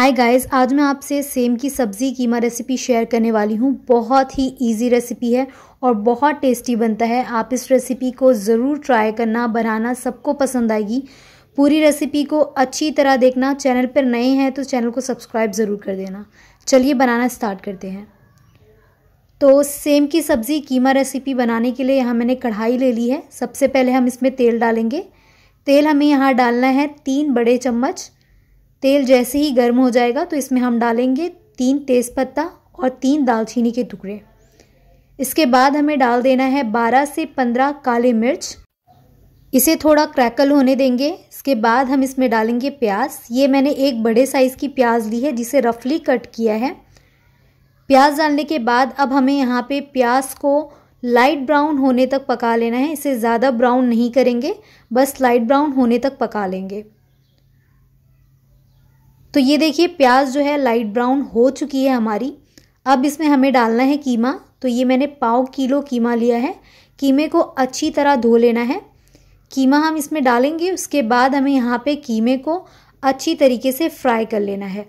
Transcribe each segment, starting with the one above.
hi guys आज मैं आपसे सेम की सब्ज़ी कीमा रेसिपी शेयर करने वाली हूँ बहुत ही इजी रेसिपी है और बहुत टेस्टी बनता है आप इस रेसिपी को ज़रूर ट्राई करना बनाना सबको पसंद आएगी पूरी रेसिपी को अच्छी तरह देखना चैनल पर नए हैं तो चैनल को सब्सक्राइब ज़रूर कर देना चलिए बनाना स्टार्ट करते हैं तो सेम की सब्ज़ी कीमा रेसिपी बनाने के लिए यहाँ मैंने कढ़ाई ले ली है सबसे पहले हम इसमें तेल डालेंगे तेल हमें यहाँ डालना है तीन बड़े चम्मच तेल जैसे ही गर्म हो जाएगा तो इसमें हम डालेंगे तीन तेज़पत्ता और तीन दालचीनी के टुकड़े इसके बाद हमें डाल देना है 12 से 15 काले मिर्च इसे थोड़ा क्रैकल होने देंगे इसके बाद हम इसमें डालेंगे प्याज ये मैंने एक बड़े साइज़ की प्याज ली है जिसे रफली कट किया है प्याज डालने के बाद अब हमें यहाँ पे प्याज को लाइट ब्राउन होने तक पका लेना है इसे ज़्यादा ब्राउन नहीं करेंगे बस लाइट ब्राउन होने तक पका लेंगे तो ये देखिए प्याज जो है लाइट ब्राउन हो चुकी है हमारी अब इसमें हमें डालना है कीमा तो ये मैंने पाव किलो कीमा लिया है कीमे को अच्छी तरह धो लेना है कीमा हम इसमें डालेंगे उसके बाद हमें यहाँ पे कीमे को अच्छी तरीके से फ्राई कर लेना है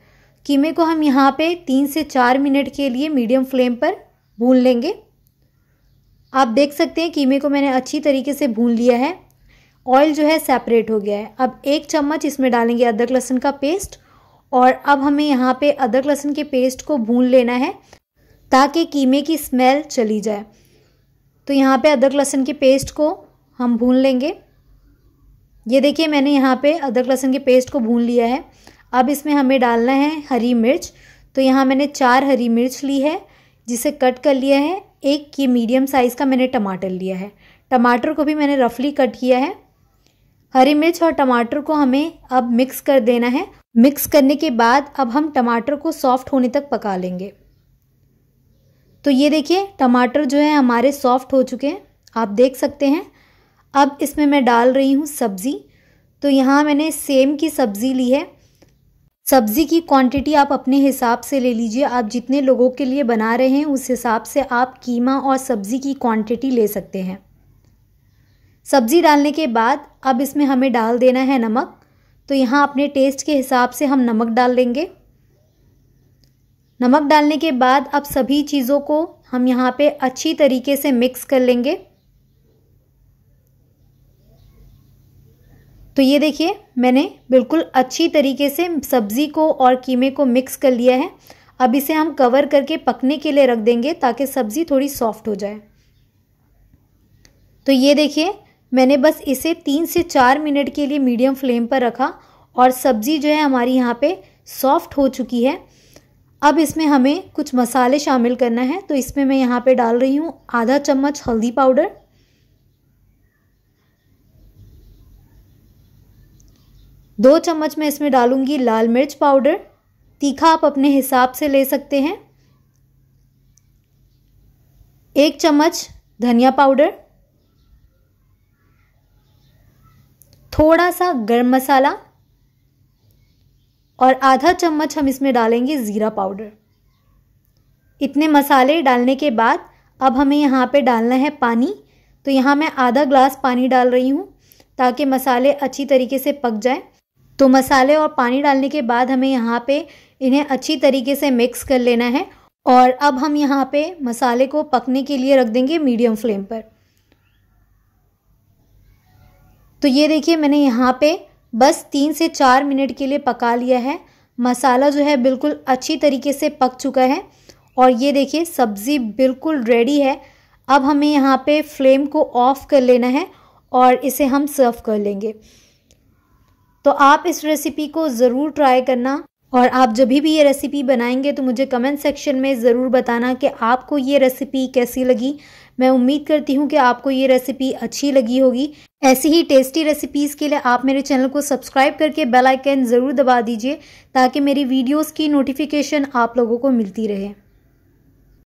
कीमे को हम यहाँ पे तीन से चार मिनट के लिए मीडियम फ्लेम पर भून लेंगे आप देख सकते हैं कीमे को मैंने अच्छी तरीके से भून लिया है ऑयल जो है सेपरेट हो गया है अब एक चम्मच इसमें डालेंगे अदरक लहसुन का पेस्ट और अब हमें यहाँ पे अदरक लहसुन के पेस्ट को भून लेना है ताकि कीमे की स्मेल चली जाए तो यहाँ पे अदरक लहसुन के पेस्ट को हम भून लेंगे ये देखिए मैंने यहाँ पे अदरक लहसुन के पेस्ट को भून लिया है अब इसमें हमें डालना है हरी मिर्च तो यहाँ मैंने चार हरी मिर्च ली है जिसे कट कर लिया है एक ये मीडियम साइज़ का मैंने टमाटर लिया है टमाटर को भी मैंने रफली कट किया है हरी मिर्च और टमाटर को हमें अब मिक्स कर देना है मिक्स करने के बाद अब हम टमाटर को सॉफ्ट होने तक पका लेंगे तो ये देखिए टमाटर जो है हमारे सॉफ्ट हो चुके हैं आप देख सकते हैं अब इसमें मैं डाल रही हूँ सब्ज़ी तो यहाँ मैंने सेम की सब्ज़ी ली है सब्ज़ी की क्वांटिटी आप अपने हिसाब से ले लीजिए आप जितने लोगों के लिए बना रहे हैं उस हिसाब से आप कीमा और सब्ज़ी की क्वांटिटी ले सकते हैं सब्ज़ी डालने के बाद अब इसमें हमें डाल देना है नमक तो यहाँ अपने टेस्ट के हिसाब से हम नमक डाल देंगे नमक डालने के बाद अब सभी चीज़ों को हम यहाँ पे अच्छी तरीके से मिक्स कर लेंगे तो ये देखिए मैंने बिल्कुल अच्छी तरीके से सब्ज़ी को और कीमे को मिक्स कर लिया है अब इसे हम कवर करके पकने के लिए रख देंगे ताकि सब्ज़ी थोड़ी सॉफ्ट हो जाए तो ये देखिए मैंने बस इसे तीन से चार मिनट के लिए मीडियम फ्लेम पर रखा और सब्ज़ी जो है हमारी यहाँ पे सॉफ्ट हो चुकी है अब इसमें हमें कुछ मसाले शामिल करना है तो इसमें मैं यहाँ पे डाल रही हूँ आधा चम्मच हल्दी पाउडर दो चम्मच मैं इसमें डालूँगी लाल मिर्च पाउडर तीखा आप अपने हिसाब से ले सकते हैं एक चम्मच धनिया पाउडर थोड़ा सा गर्म मसाला और आधा चम्मच हम इसमें डालेंगे ज़ीरा पाउडर इतने मसाले डालने के बाद अब हमें यहाँ पे डालना है पानी तो यहाँ मैं आधा ग्लास पानी डाल रही हूँ ताकि मसाले अच्छी तरीके से पक जाए तो मसाले और पानी डालने के बाद हमें यहाँ पे इन्हें अच्छी तरीके से मिक्स कर लेना है और अब हम यहाँ पे मसाले को पकने के लिए रख देंगे मीडियम फ्लेम पर तो ये देखिए मैंने यहाँ पे बस तीन से चार मिनट के लिए पका लिया है मसाला जो है बिल्कुल अच्छी तरीके से पक चुका है और ये देखिए सब्ज़ी बिल्कुल रेडी है अब हमें यहाँ पे फ्लेम को ऑफ़ कर लेना है और इसे हम सर्व कर लेंगे तो आप इस रेसिपी को ज़रूर ट्राई करना और आप जब भी ये रेसिपी बनाएंगे तो मुझे कमेंट सेक्शन में ज़रूर बताना कि आपको ये रेसिपी कैसी लगी मैं उम्मीद करती हूँ कि आपको ये रेसिपी अच्छी लगी होगी ऐसी ही टेस्टी रेसिपीज़ के लिए आप मेरे चैनल को सब्सक्राइब करके बेल आइकन ज़रूर दबा दीजिए ताकि मेरी वीडियोस की नोटिफिकेशन आप लोगों को मिलती रहे